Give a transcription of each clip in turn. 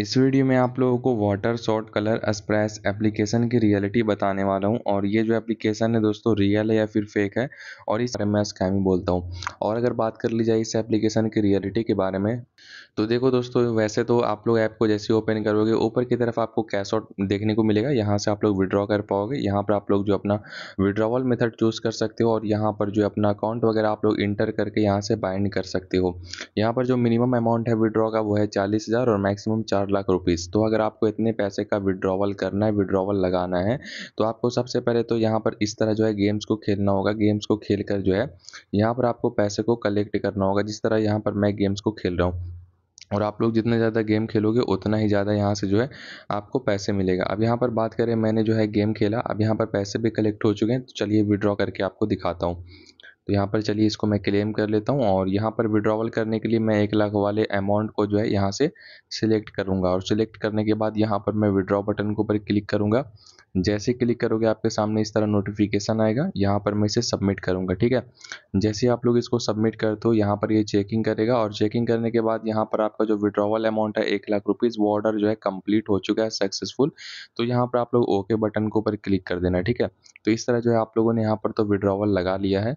इस वीडियो में आप लोगों को वाटर शॉर्ट कलर अस्प्रेस एप्लीकेशन की रियलिटी बताने वाला हूं और ये जो एप्लीकेशन है दोस्तों रियल है या फिर फेक है और इस बारे में स्कैम ही बोलता हूं और अगर बात कर ली जाए इस एप्लीकेशन की रियलिटी के बारे में तो देखो दोस्तों वैसे तो आप लोग ऐप को जैसे ओपन करोगे ऊपर की तरफ आपको कैश आउट देखने को मिलेगा यहाँ से आप लोग विड्रॉ कर पाओगे यहाँ पर आप लोग जो अपना विड्रॉवल मेथड चूज़ कर सकते हो और यहाँ पर जो अपना अकाउंट वगैरह आप लोग इंटर करके यहाँ से बाइंड कर सकते हो यहाँ पर जो मिनिमम अमाउंट है विड्रॉ का वो है चालीस और मैक्सिमम चार चार लाख रुपीज़ तो अगर आपको इतने पैसे का विड्रॉवल करना है विड्रॉवल लगाना है तो आपको सबसे पहले तो यहाँ पर इस तरह जो है गेम्स को खेलना होगा गेम्स को खेल कर जो है यहाँ पर आपको पैसे को कलेक्ट करना होगा जिस तरह यहाँ पर मैं गेम्स को खेल रहा हूँ और आप लोग जितने ज़्यादा गेम खेलोगे उतना ही ज़्यादा यहाँ से जो है आपको पैसे मिलेगा अब यहाँ पर बात करें मैंने जो है गेम खेला अब यहाँ पर पैसे भी कलेक्ट हो चुके हैं तो चलिए विड्रॉ करके आपको दिखाता हूँ तो यहाँ पर चलिए इसको मैं क्लेम कर लेता हूँ और यहाँ पर विड्रॉवल करने के लिए मैं एक लाख वाले अमाउंट को जो है यहाँ से सिलेक्ट करूँगा और सिलेक्ट करने के बाद यहाँ पर मैं विड्रॉ बटन के ऊपर क्लिक करूँगा जैसे क्लिक करोगे आपके सामने इस तरह नोटिफिकेशन आएगा यहाँ पर मैं इसे सबमिट करूँगा ठीक है जैसे आप लोग इसको सबमिट करते हो यहाँ पर ये यह चेकिंग करेगा और चेकिंग करने के बाद यहाँ पर आपका जो विड्रॉवल अमाउंट है एक लाख रुपीज़ वो ऑर्डर जो है कंप्लीट हो चुका है सक्सेसफुल तो यहाँ पर आप लोग ओके बटन के ऊपर क्लिक कर देना ठीक है तो इस तरह जो है आप लोगों ने यहाँ पर तो विड्रॉवल लगा लिया है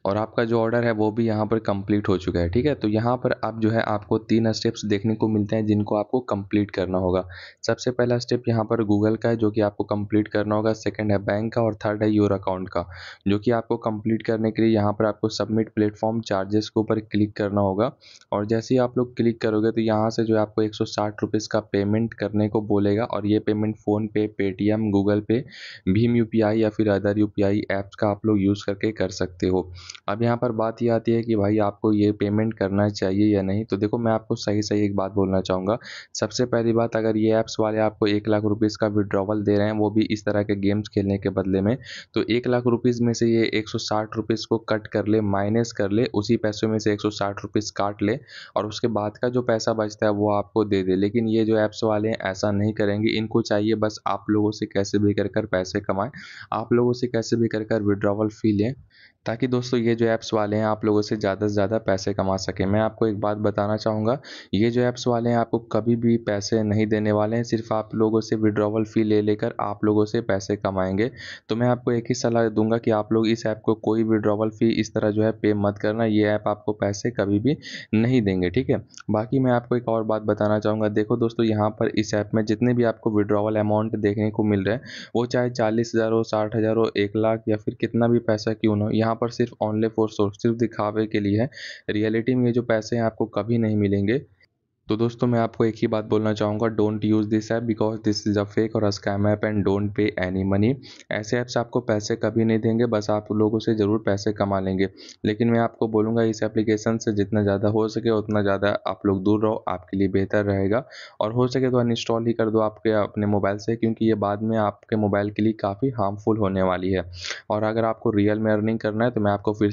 और आपका जो ऑर्डर है वो भी यहाँ पर कंप्लीट हो चुका है ठीक है तो यहाँ पर आप जो है आपको तीन स्टेप्स देखने को मिलते हैं जिनको आपको कंप्लीट करना होगा सबसे पहला स्टेप यहाँ पर गूगल का है जो कि आपको कंप्लीट करना होगा सेकंड है बैंक का और थर्ड है योर अकाउंट का जो कि आपको कंप्लीट करने के लिए यहाँ पर आपको सबमिट प्लेटफॉर्म चार्जेस के ऊपर क्लिक करना होगा और जैसे ही आप लोग क्लिक करोगे तो यहाँ से जो है आपको एक सौ का पेमेंट करने को बोलेगा और ये पेमेंट फ़ोनपे पेटीएम गूगल पे भीम यू या फिर अदर यू ऐप्स का आप लोग यूज़ करके कर सकते हो अब यहाँ पर बात ये आती है कि भाई आपको ये पेमेंट करना चाहिए या नहीं तो देखो मैं आपको सही सही एक बात बोलना चाहूँगा सबसे पहली बात अगर ये ऐप्स वाले आपको एक लाख रुपीज़ का विड्रॉवल दे रहे हैं वो भी इस तरह के गेम्स खेलने के बदले में तो एक लाख रुपीज़ में से ये एक सौ साठ को कट कर ले माइनस कर ले उसी पैसे में से एक सौ साठ काट ले और उसके बाद का जो पैसा बचता है वो आपको दे दे लेकिन ये जो ऐप्स वाले हैं ऐसा नहीं करेंगे इनको चाहिए बस आप लोगों से कैसे भी कर कर पैसे कमाएं आप लोगों से कैसे भी कर कर विड्रॉवल फ़ी लें ताकि दोस्तों ये जो ऐप्स वाले हैं आप लोगों से ज़्यादा से ज़्यादा पैसे कमा सकें मैं आपको एक बात बताना चाहूँगा ये जो ऐप्स वाले हैं आपको कभी भी पैसे नहीं देने वाले हैं सिर्फ आप लोगों से विड्रॉवल फ़ी ले लेकर आप लोगों से पैसे कमाएंगे तो मैं आपको एक ही सलाह दूंगा कि आप लोग इस ऐप को कोई विड्रॉवल फ़ी इस तरह जो है पे मत करना ये ऐप आपको पैसे कभी भी नहीं देंगे ठीक है बाकी मैं आपको एक और बात बताना चाहूँगा देखो दोस्तों यहाँ पर इस ऐप में जितने भी आपको विड्रॉवल अमाउंट देखने को मिल रहे हैं वो चाहे चालीस हज़ार हो साठ हज़ार हो एक लाख या फिर कितना भी पैसा क्यों ना हो यहाँ यहाँ पर सिर्फ ओनली फॉर शो सिर्फ दिखावे के लिए है रियलिटी में ये जो पैसे हैं आपको कभी नहीं मिलेंगे तो दोस्तों मैं आपको एक ही बात बोलना चाहूँगा don't use this app because this is a fake और a scam app and don't pay any money ऐसे ऐप्स आपको पैसे कभी नहीं देंगे बस आप लोगों से ज़रूर पैसे कमा लेंगे लेकिन मैं आपको बोलूँगा इस एप्लीकेशन से जितना ज़्यादा हो सके उतना ज़्यादा आप लोग दूर रहो आपके लिए बेहतर रहेगा और हो सके तो अनइंस्टॉल ही कर दो आपके अपने मोबाइल से क्योंकि ये बाद में आपके मोबाइल के लिए काफ़ी हार्मफुल होने वाली है और अगर आपको रियल में अर्निंग करना है तो मैं आपको फिर से